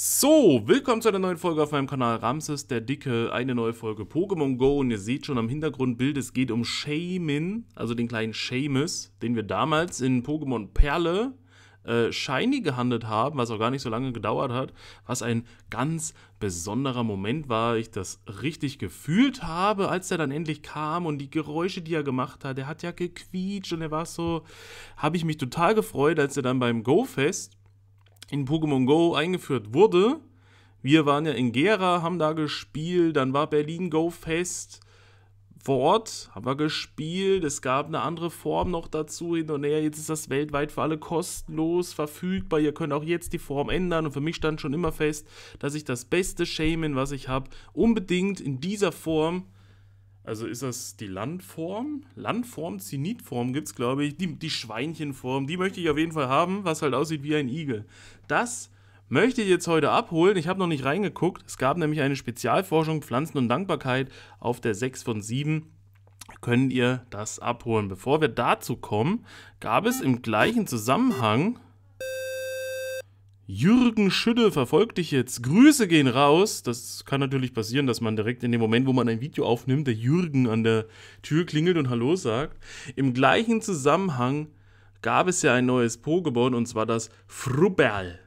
So, willkommen zu einer neuen Folge auf meinem Kanal Ramses der Dicke, eine neue Folge Pokémon Go und ihr seht schon am Hintergrundbild, es geht um Shaman, also den kleinen Seamus, den wir damals in Pokémon Perle äh, Shiny gehandelt haben, was auch gar nicht so lange gedauert hat, was ein ganz besonderer Moment war, ich das richtig gefühlt habe, als er dann endlich kam und die Geräusche, die er gemacht hat, Er hat ja gequietscht und er war so, habe ich mich total gefreut, als er dann beim Go-Fest in Pokémon Go eingeführt wurde. Wir waren ja in Gera, haben da gespielt, dann war Berlin Go Fest vor Ort, haben wir gespielt, es gab eine andere Form noch dazu hin und her, jetzt ist das weltweit für alle kostenlos verfügbar, ihr könnt auch jetzt die Form ändern und für mich stand schon immer fest, dass ich das beste Shaman, was ich habe, unbedingt in dieser Form also ist das die Landform? Landform, Zenitform gibt es, glaube ich. Die, die Schweinchenform, die möchte ich auf jeden Fall haben, was halt aussieht wie ein Igel. Das möchte ich jetzt heute abholen. Ich habe noch nicht reingeguckt. Es gab nämlich eine Spezialforschung Pflanzen und Dankbarkeit auf der 6 von 7. Könnt ihr das abholen? Bevor wir dazu kommen, gab es im gleichen Zusammenhang Jürgen Schütte verfolgt dich jetzt. Grüße gehen raus. Das kann natürlich passieren, dass man direkt in dem Moment, wo man ein Video aufnimmt, der Jürgen an der Tür klingelt und Hallo sagt. Im gleichen Zusammenhang gab es ja ein neues Pokémon und zwar das Frubberl.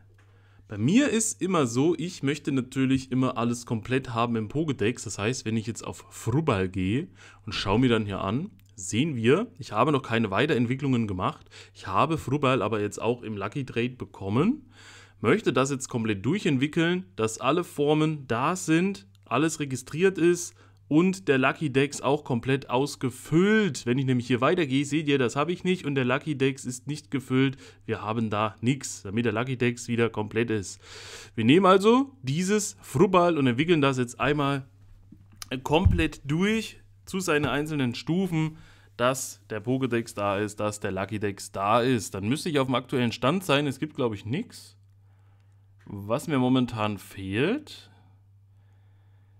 Bei mir ist immer so, ich möchte natürlich immer alles komplett haben im Pokédex. Das heißt, wenn ich jetzt auf Frubberl gehe und schaue mir dann hier an, sehen wir, ich habe noch keine Weiterentwicklungen gemacht. Ich habe Frubberl aber jetzt auch im Lucky Trade bekommen möchte das jetzt komplett durchentwickeln, dass alle Formen da sind, alles registriert ist und der Lucky Dex auch komplett ausgefüllt. Wenn ich nämlich hier weitergehe, seht ihr, das habe ich nicht und der Lucky Dex ist nicht gefüllt. Wir haben da nichts, damit der Lucky Dex wieder komplett ist. Wir nehmen also dieses Frubbal und entwickeln das jetzt einmal komplett durch zu seinen einzelnen Stufen dass der Pokédex da ist, dass der Lucky Dex da ist. Dann müsste ich auf dem aktuellen Stand sein. Es gibt, glaube ich, nichts. Was mir momentan fehlt,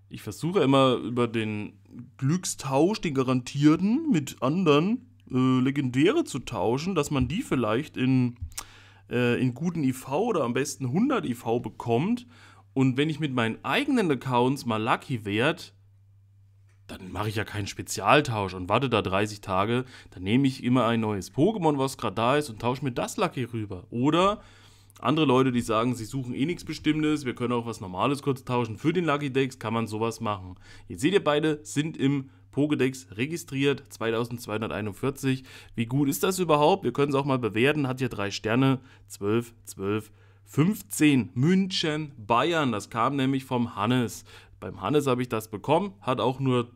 ich versuche immer über den Glückstausch, den garantierten, mit anderen äh, Legendäre zu tauschen, dass man die vielleicht in, äh, in guten IV oder am besten 100 IV bekommt. Und wenn ich mit meinen eigenen Accounts mal lucky werde, dann mache ich ja keinen Spezialtausch und warte da 30 Tage. Dann nehme ich immer ein neues Pokémon, was gerade da ist, und tausche mir das Lucky rüber. Oder andere Leute, die sagen, sie suchen eh nichts Bestimmtes, wir können auch was Normales kurz tauschen für den Lucky Dex, kann man sowas machen. Jetzt seht ihr beide, sind im Pokédex registriert, 2241. Wie gut ist das überhaupt? Wir können es auch mal bewerten. Hat hier drei Sterne, 12, 12, 15. München, Bayern, das kam nämlich vom Hannes. Beim Hannes habe ich das bekommen, hat auch nur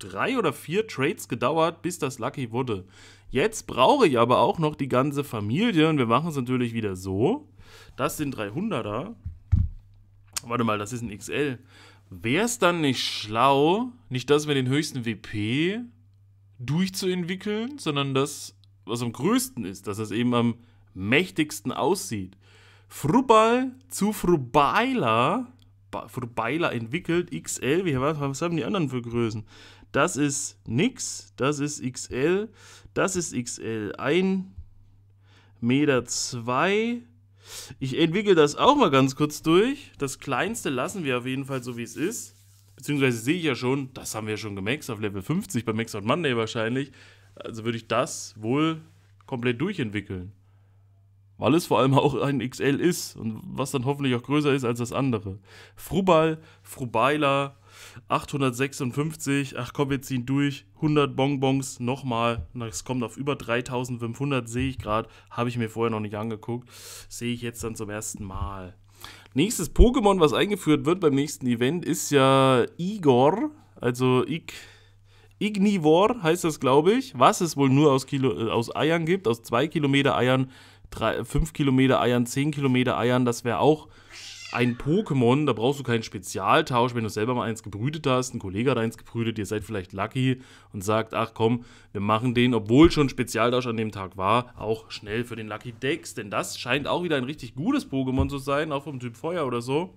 drei oder vier Trades gedauert, bis das Lucky wurde. Jetzt brauche ich aber auch noch die ganze Familie und wir machen es natürlich wieder so. Das sind 300er. Warte mal, das ist ein XL. Wäre es dann nicht schlau, nicht das mit den höchsten WP durchzuentwickeln, sondern das, was am größten ist, dass es eben am mächtigsten aussieht. Frubal zu Frubaila, Frubaila entwickelt, XL, wie, was, was haben die anderen für Größen? Das ist nix, das ist XL, das ist XL 1 Meter 2. Ich entwickle das auch mal ganz kurz durch. Das kleinste lassen wir auf jeden Fall so wie es ist. Beziehungsweise sehe ich ja schon, das haben wir schon gemaxt auf Level 50 bei Max on Monday wahrscheinlich. Also würde ich das wohl komplett durchentwickeln. Weil es vor allem auch ein XL ist und was dann hoffentlich auch größer ist als das andere. Frubal, Frubaila, 856, ach komm, wir ziehen durch, 100 Bonbons, nochmal, das kommt auf über 3500, sehe ich gerade, habe ich mir vorher noch nicht angeguckt, sehe ich jetzt dann zum ersten Mal. Nächstes Pokémon, was eingeführt wird beim nächsten Event, ist ja Igor, also Ig Ignivor heißt das, glaube ich, was es wohl nur aus, Kilo, äh, aus Eiern gibt, aus 2 Kilometer Eiern, 5 Kilometer Eiern, 10 Kilometer Eiern, das wäre auch ein Pokémon, da brauchst du keinen Spezialtausch, wenn du selber mal eins gebrütet hast, ein Kollege hat eins gebrütet, ihr seid vielleicht lucky und sagt, ach komm, wir machen den, obwohl schon Spezialtausch an dem Tag war, auch schnell für den Lucky Dex, denn das scheint auch wieder ein richtig gutes Pokémon zu sein, auch vom Typ Feuer oder so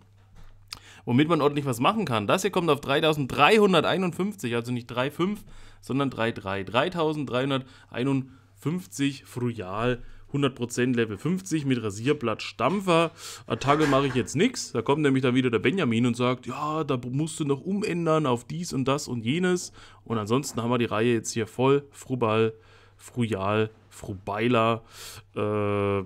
womit man ordentlich was machen kann. Das hier kommt auf 3351, also nicht 3,5, sondern 3,3. 3351 Fruial 100% Level 50 mit Rasierblatt Stampfer. Attacke ah, mache ich jetzt nichts. Da kommt nämlich dann wieder der Benjamin und sagt, ja, da musst du noch umändern auf dies und das und jenes. Und ansonsten haben wir die Reihe jetzt hier voll. Frubal, Frujal, Frubeiler. Äh,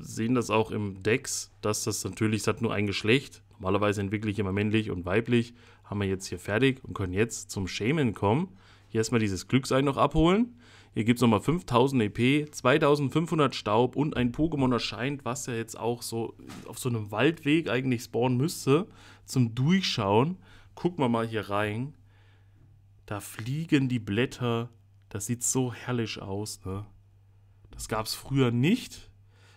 sehen das auch im Dex, dass das natürlich, es hat nur ein Geschlecht. Normalerweise entwickle ich immer männlich und weiblich. Haben wir jetzt hier fertig und können jetzt zum Shaman kommen. Hier erstmal dieses Glücksein noch abholen. Hier gibt es nochmal 5000 EP, 2500 Staub und ein Pokémon erscheint, was ja jetzt auch so auf so einem Waldweg eigentlich spawnen müsste, zum Durchschauen. Gucken wir mal hier rein. Da fliegen die Blätter. Das sieht so herrlich aus, ne? Das gab es früher nicht.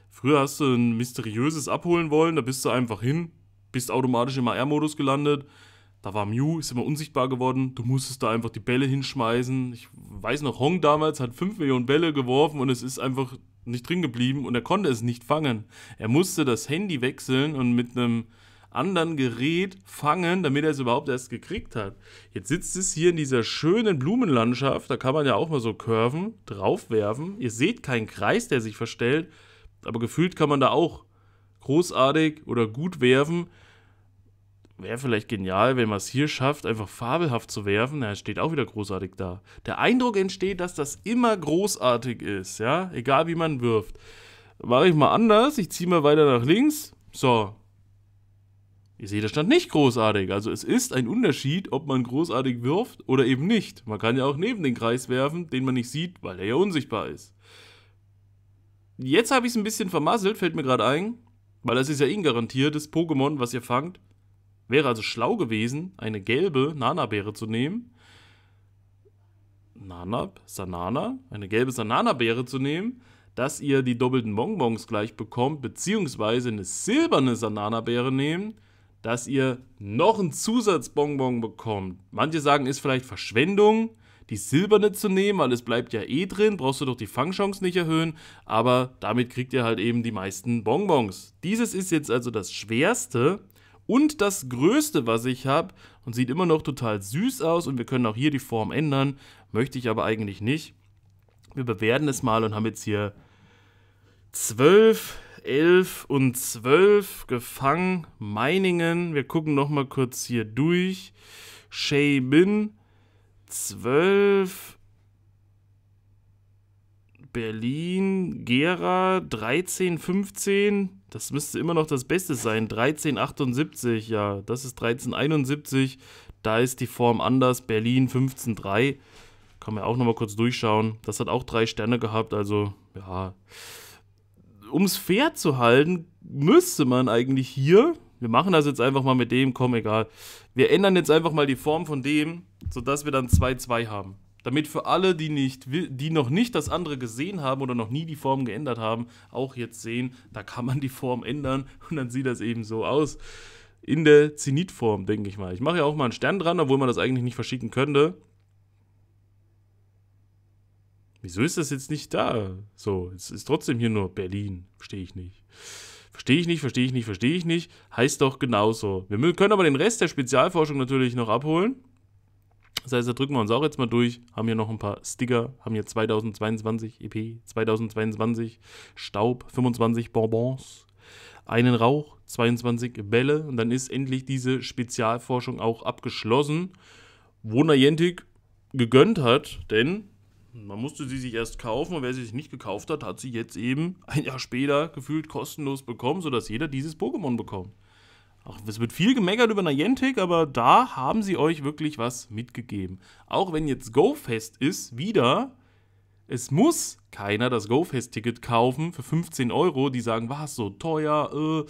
Früher hast du ein mysteriöses abholen wollen, da bist du einfach hin, bist automatisch im AR-Modus gelandet, da war Mew, ist immer unsichtbar geworden. Du musstest da einfach die Bälle hinschmeißen. Ich weiß noch, Hong damals hat 5 Millionen Bälle geworfen und es ist einfach nicht drin geblieben und er konnte es nicht fangen. Er musste das Handy wechseln und mit einem anderen Gerät fangen, damit er es überhaupt erst gekriegt hat. Jetzt sitzt es hier in dieser schönen Blumenlandschaft, da kann man ja auch mal so curven, draufwerfen. Ihr seht keinen Kreis, der sich verstellt, aber gefühlt kann man da auch großartig oder gut werfen wäre vielleicht genial, wenn man es hier schafft, einfach fabelhaft zu werfen. Na, steht auch wieder großartig da. Der Eindruck entsteht, dass das immer großartig ist, ja, egal wie man wirft. Mache ich mal anders, ich ziehe mal weiter nach links. So. Ihr seht, das stand nicht großartig. Also es ist ein Unterschied, ob man großartig wirft oder eben nicht. Man kann ja auch neben den Kreis werfen, den man nicht sieht, weil er ja unsichtbar ist. Jetzt habe ich es ein bisschen vermasselt, fällt mir gerade ein. Weil das ist ja eh ingarantiert, das Pokémon, was ihr fangt. Wäre also schlau gewesen, eine gelbe Nanabeere zu nehmen. Nanab, Sanana, eine gelbe Sananabeere zu nehmen, dass ihr die doppelten Bonbons gleich bekommt, beziehungsweise eine silberne Sananabeere nehmen, dass ihr noch einen Zusatzbonbon bekommt. Manche sagen, ist vielleicht Verschwendung, die silberne zu nehmen, weil es bleibt ja eh drin, brauchst du doch die Fangchance nicht erhöhen, aber damit kriegt ihr halt eben die meisten Bonbons. Dieses ist jetzt also das schwerste, und das größte, was ich habe, und sieht immer noch total süß aus und wir können auch hier die Form ändern, möchte ich aber eigentlich nicht. Wir bewerten es mal und haben jetzt hier 12, 11 und 12 gefangen. Meiningen, wir gucken nochmal kurz hier durch. Shaben, 12, 11. Berlin, Gera 13, 15. Das müsste immer noch das Beste sein. 1378, ja, das ist 1371. Da ist die Form anders. Berlin 153. Kann man auch nochmal kurz durchschauen. Das hat auch drei Sterne gehabt, also ja. Um es fair zu halten, müsste man eigentlich hier. Wir machen das jetzt einfach mal mit dem, komm, egal. Wir ändern jetzt einfach mal die Form von dem, sodass wir dann 2-2 haben damit für alle, die, nicht, die noch nicht das andere gesehen haben oder noch nie die Form geändert haben, auch jetzt sehen, da kann man die Form ändern und dann sieht das eben so aus. In der Zenitform, denke ich mal. Ich mache ja auch mal einen Stern dran, obwohl man das eigentlich nicht verschicken könnte. Wieso ist das jetzt nicht da? So, es ist trotzdem hier nur Berlin. Verstehe ich nicht. Verstehe ich nicht, verstehe ich nicht, verstehe ich nicht. Heißt doch genauso. Wir können aber den Rest der Spezialforschung natürlich noch abholen. Das heißt, da drücken wir uns auch jetzt mal durch, haben hier noch ein paar Sticker, haben hier 2022 EP, 2022 Staub, 25 Bonbons, einen Rauch, 22 Bälle und dann ist endlich diese Spezialforschung auch abgeschlossen, wo Niantic gegönnt hat, denn man musste sie sich erst kaufen und wer sie sich nicht gekauft hat, hat sie jetzt eben ein Jahr später gefühlt kostenlos bekommen, sodass jeder dieses Pokémon bekommt. Auch, es wird viel gemeckert über Niantic, aber da haben sie euch wirklich was mitgegeben. Auch wenn jetzt GoFest ist, wieder, es muss keiner das GoFest-Ticket kaufen für 15 Euro. Die sagen, was, so teuer, äh.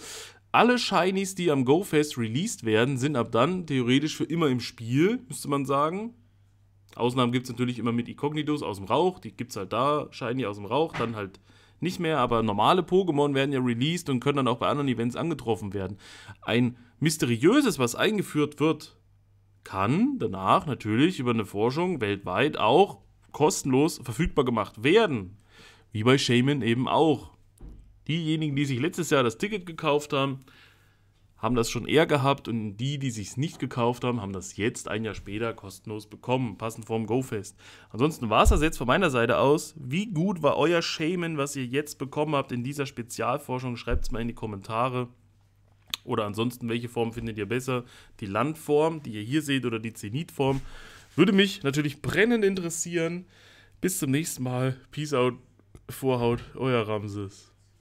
Alle Shinies, die am GoFest released werden, sind ab dann theoretisch für immer im Spiel, müsste man sagen. Ausnahmen gibt es natürlich immer mit Incognitos aus dem Rauch, die gibt es halt da, Shiny aus dem Rauch, dann halt nicht mehr, aber normale Pokémon werden ja released und können dann auch bei anderen Events angetroffen werden. Ein mysteriöses, was eingeführt wird, kann danach natürlich über eine Forschung weltweit auch kostenlos verfügbar gemacht werden. Wie bei Shaman eben auch. Diejenigen, die sich letztes Jahr das Ticket gekauft haben, haben das schon eher gehabt und die, die sich es nicht gekauft haben, haben das jetzt ein Jahr später kostenlos bekommen, passend vorm GoFest. Ansonsten war es das jetzt von meiner Seite aus. Wie gut war euer Shaman, was ihr jetzt bekommen habt in dieser Spezialforschung? Schreibt es mal in die Kommentare. Oder ansonsten, welche Form findet ihr besser? Die Landform, die ihr hier seht, oder die Zenitform? Würde mich natürlich brennend interessieren. Bis zum nächsten Mal. Peace out, Vorhaut, euer Ramses.